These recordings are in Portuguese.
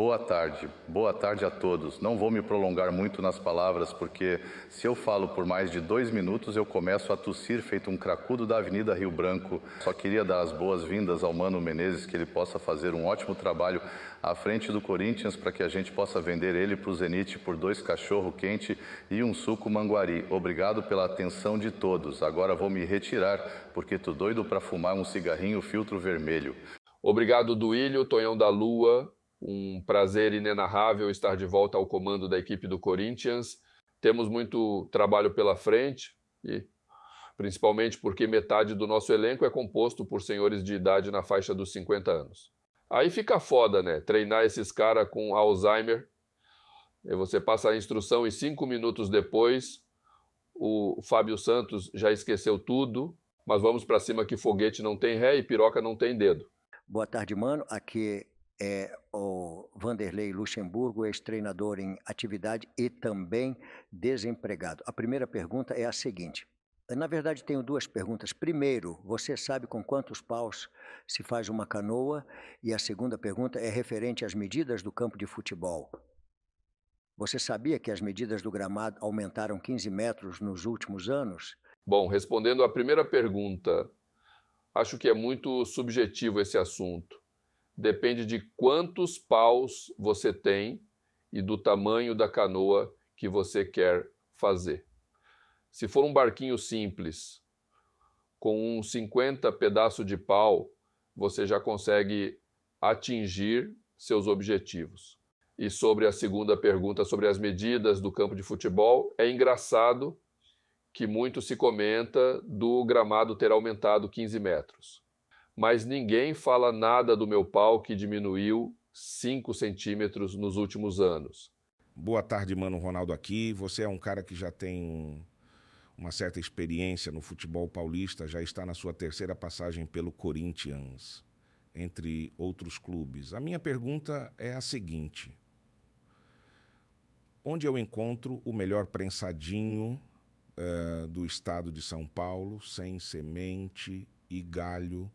Boa tarde, boa tarde a todos. Não vou me prolongar muito nas palavras, porque se eu falo por mais de dois minutos, eu começo a tossir feito um cracudo da Avenida Rio Branco. Só queria dar as boas-vindas ao Mano Menezes, que ele possa fazer um ótimo trabalho à frente do Corinthians, para que a gente possa vender ele para o Zenit por dois cachorro quente e um suco manguari. Obrigado pela atenção de todos. Agora vou me retirar, porque tô doido para fumar um cigarrinho filtro vermelho. Obrigado, Duílio, Tonhão da Lua, um prazer inenarrável estar de volta ao comando da equipe do Corinthians. Temos muito trabalho pela frente e principalmente porque metade do nosso elenco é composto por senhores de idade na faixa dos 50 anos. Aí fica foda, né? Treinar esses caras com Alzheimer. E você passa a instrução e cinco minutos depois o Fábio Santos já esqueceu tudo, mas vamos para cima que foguete não tem ré e piroca não tem dedo. Boa tarde, mano. Aqui é, o Vanderlei Luxemburgo, ex-treinador em atividade e também desempregado. A primeira pergunta é a seguinte. Na verdade, tenho duas perguntas. Primeiro, você sabe com quantos paus se faz uma canoa? E a segunda pergunta é referente às medidas do campo de futebol. Você sabia que as medidas do gramado aumentaram 15 metros nos últimos anos? Bom, respondendo à primeira pergunta, acho que é muito subjetivo esse assunto depende de quantos paus você tem e do tamanho da canoa que você quer fazer. Se for um barquinho simples, com um 50 pedaços de pau, você já consegue atingir seus objetivos. E sobre a segunda pergunta, sobre as medidas do campo de futebol, é engraçado que muito se comenta do gramado ter aumentado 15 metros mas ninguém fala nada do meu pau que diminuiu 5 centímetros nos últimos anos. Boa tarde, mano. Ronaldo aqui. Você é um cara que já tem uma certa experiência no futebol paulista, já está na sua terceira passagem pelo Corinthians, entre outros clubes. A minha pergunta é a seguinte: onde eu encontro o melhor prensadinho uh, do estado de São Paulo, sem semente e galho,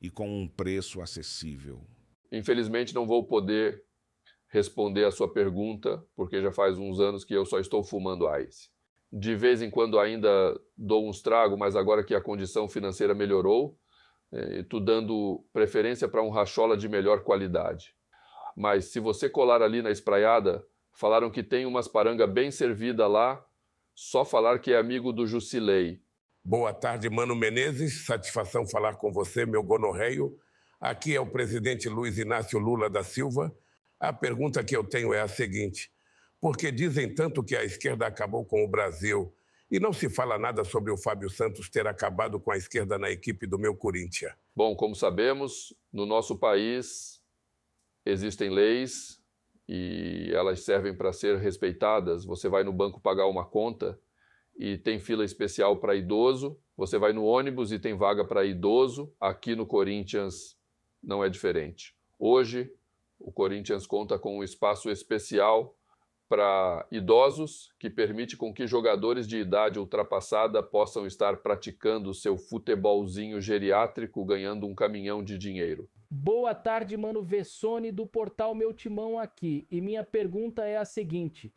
e com um preço acessível? Infelizmente, não vou poder responder a sua pergunta, porque já faz uns anos que eu só estou fumando ice. De vez em quando ainda dou uns tragos, mas agora que a condição financeira melhorou, estou eh, dando preferência para um rachola de melhor qualidade. Mas se você colar ali na espraiada, falaram que tem umas paranga bem servida lá, só falar que é amigo do Jusilei. Boa tarde, Mano Menezes. Satisfação falar com você, meu gonorreio. Aqui é o presidente Luiz Inácio Lula da Silva. A pergunta que eu tenho é a seguinte: por que dizem tanto que a esquerda acabou com o Brasil e não se fala nada sobre o Fábio Santos ter acabado com a esquerda na equipe do meu Corinthians? Bom, como sabemos, no nosso país existem leis e elas servem para ser respeitadas. Você vai no banco pagar uma conta e tem fila especial para idoso. Você vai no ônibus e tem vaga para idoso. Aqui no Corinthians não é diferente. Hoje, o Corinthians conta com um espaço especial para idosos que permite com que jogadores de idade ultrapassada possam estar praticando seu futebolzinho geriátrico ganhando um caminhão de dinheiro. Boa tarde, mano Vessone do portal Meu Timão aqui. E minha pergunta é a seguinte: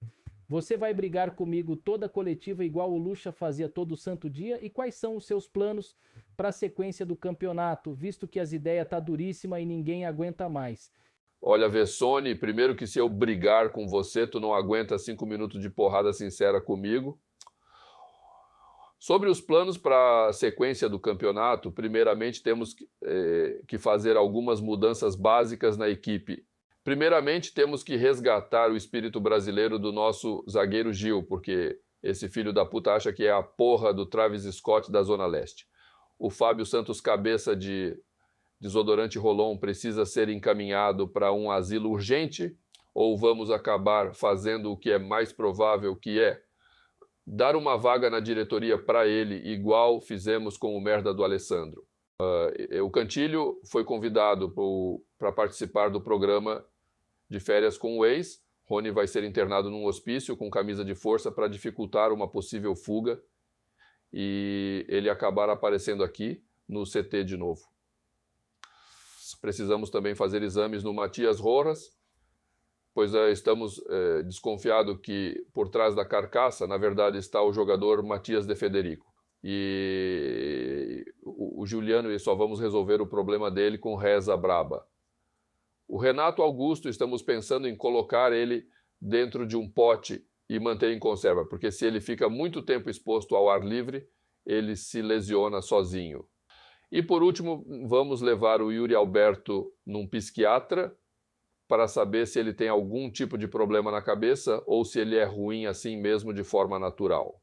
você vai brigar comigo toda coletiva igual o Lucha fazia todo santo dia? E quais são os seus planos para a sequência do campeonato, visto que as ideias tá duríssima e ninguém aguenta mais? Olha, Vessone, primeiro que se eu brigar com você, tu não aguenta cinco minutos de porrada sincera comigo. Sobre os planos para a sequência do campeonato, primeiramente temos que, eh, que fazer algumas mudanças básicas na equipe Primeiramente, temos que resgatar o espírito brasileiro do nosso zagueiro Gil, porque esse filho da puta acha que é a porra do Travis Scott da Zona Leste. O Fábio Santos Cabeça de desodorante Rolon precisa ser encaminhado para um asilo urgente ou vamos acabar fazendo o que é mais provável que é dar uma vaga na diretoria para ele, igual fizemos com o merda do Alessandro. Uh, o Cantilho foi convidado para participar do programa de férias com o ex, Rony vai ser internado num hospício com camisa de força para dificultar uma possível fuga e ele acabar aparecendo aqui no CT de novo. Precisamos também fazer exames no Matias Rojas, pois é, estamos é, eh, desconfiados que por trás da carcaça, na verdade, está o jogador Matias de Federico. E o, o Juliano, e só vamos resolver o problema dele com reza braba. O Renato Augusto, estamos pensando em colocar ele dentro de um pote e manter em conserva, porque se ele fica muito tempo exposto ao ar livre, ele se lesiona sozinho. E por último, vamos levar o Yuri Alberto num psiquiatra para saber se ele tem algum tipo de problema na cabeça ou se ele é ruim assim mesmo de forma natural.